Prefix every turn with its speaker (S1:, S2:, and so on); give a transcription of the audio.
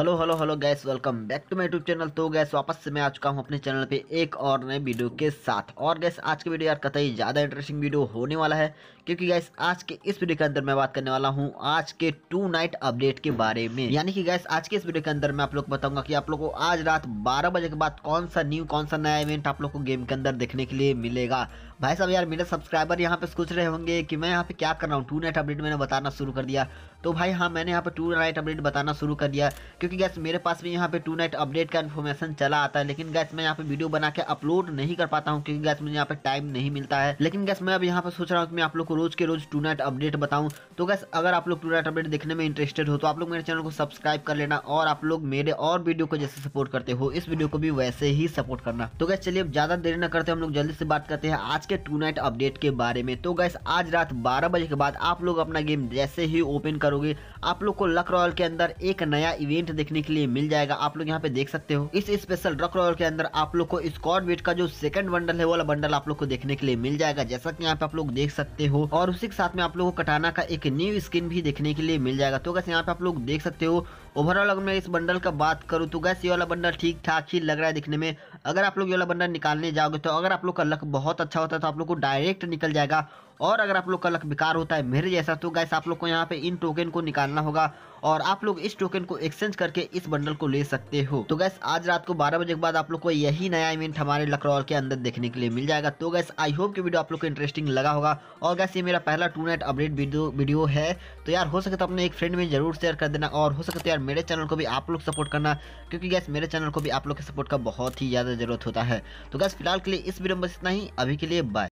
S1: hello hello hello guys welcome back to my YouTube channel तो guys वापस से मैं आ चुका हूँ अपने चैनल पे एक और नए वीडियो के साथ और गैस आज के वीडियो यार कतई ज़्यादा इंटरेस्टिंग वीडियो होने वाला है क्योंकि गैस आज के इस वीडियो के अंदर मैं बात करने वाला हूँ आज के टू नाइट अपडेट के बारे में यानी कि गैस आज के इस वीडियो के अंदर मैं आप लोग को बताऊंगा कि आप लोग को आज रात बारह बजे के बाद कौन सा न्यू कौन सा नया इवेंट आप लोग को गेम के अंदर देखने के लिए मिलेगा भाई साहब यार मेरे सब्सक्राइबर यहाँ पे सोच रहे होंगे कि मैं यहाँ पे क्या कर रहा हूँ टू नाइट अपडेट मैंने बताना शुरू कर दिया तो भाई हाँ मैंने यहाँ पे टू नाइट अपडेट बताना शुरू कर दिया क्योंकि क्योंकि गैस मेरे पास भी यहाँ पे टू नाइट अपडेट का इन्फॉर्मेशन चला आता है लेकिन गैस मैं यहाँ पे वीडियो बना के अपलोड नहीं कर पाता हूँ क्योंकि गैस मुझे यहाँ पे टाइम नहीं मिलता है लेकिन गैस मैं अब यहाँ पे सोच रहा हूँ कि मैं आप लोग को रोज के रोज टू नाइट अपडेट बताऊँ तो गैस अगर आप लोग टू नाइट अपडेट देखने में इंटरेस्टेड हो तो आप लोग मेरे चैनल को सब्सक्राइब कर लेना और आप लोग मेरे और वीडियो को जैसे सपोर्ट करते हो इस वीडियो को भी वैसे ही सपोर्ट करना तो गैस चलिए अब ज्यादा देर न करते हम लोग जल्दी से बात करते हैं आज के टू नाइट अपडेट के बारे में तो गैस आज रात बारह बजे के बाद आप लोग अपना गेम जैसे ही ओपन करोगे आप लोग को लक रॉयल के अंदर एक नया इवेंट देखने के लिए मिल जाएगा आप लोग यहाँ पे देख सकते हो इस स्पेशल रक रॉयल के अंदर आप लोग को स्कॉट वेट का जो सेकंड बंडल है वाला बंडल आप लोग को देखने के लिए मिल जाएगा जैसा की यहाँ पे आप लोग देख सकते हो और उसी के साथ में आप लोग को कटाना का एक न्यू स्किन भी देखने के लिए मिल जाएगा तो कैसे यहाँ पे आप लोग देख सकते हो ओवरऑल अगर मैं इस बंडल का बात करूँ तो गैस ये वाला बंडल ठीक ठाक ही लग रहा है दिखने में अगर आप लोग ये वाला बंडल निकालने जाओगे तो अगर आप लोग का लक बहुत अच्छा होता है तो आप लोग को डायरेक्ट निकल जाएगा और अगर आप लोग का लक बेकार होता है मेरे जैसा तो गैस आप लोग को यहाँ पे इन टोकन को निकालना होगा और आप लोग इस टोकन को एक्सचेंज करके इस बंडल को ले सकते हो तो गैस आज रात को 12 बजे के बाद आप लोग को यही नया इवेंट हमारे लकड़ौल के अंदर देखने के लिए मिल जाएगा तो गैस आई होप कि वीडियो आप लोग को इंटरेस्टिंग लगा होगा और गैस ये मेरा पहला टू नाइट अपडेट वीडियो है तो यार हो सके तो अपने एक फ्रेंड में जरूर शेयर कर देना और हो सके तो यार मेरे चैनल को भी आप लोग सपोर्ट करना क्योंकि गैस मेरे चैनल को भी आप लोग के सपोर्ट का बहुत ही ज़्यादा जरूरत होता है तो गैस फिलहाल के लिए इस वीडियो में बस इतना ही अभी के लिए बाय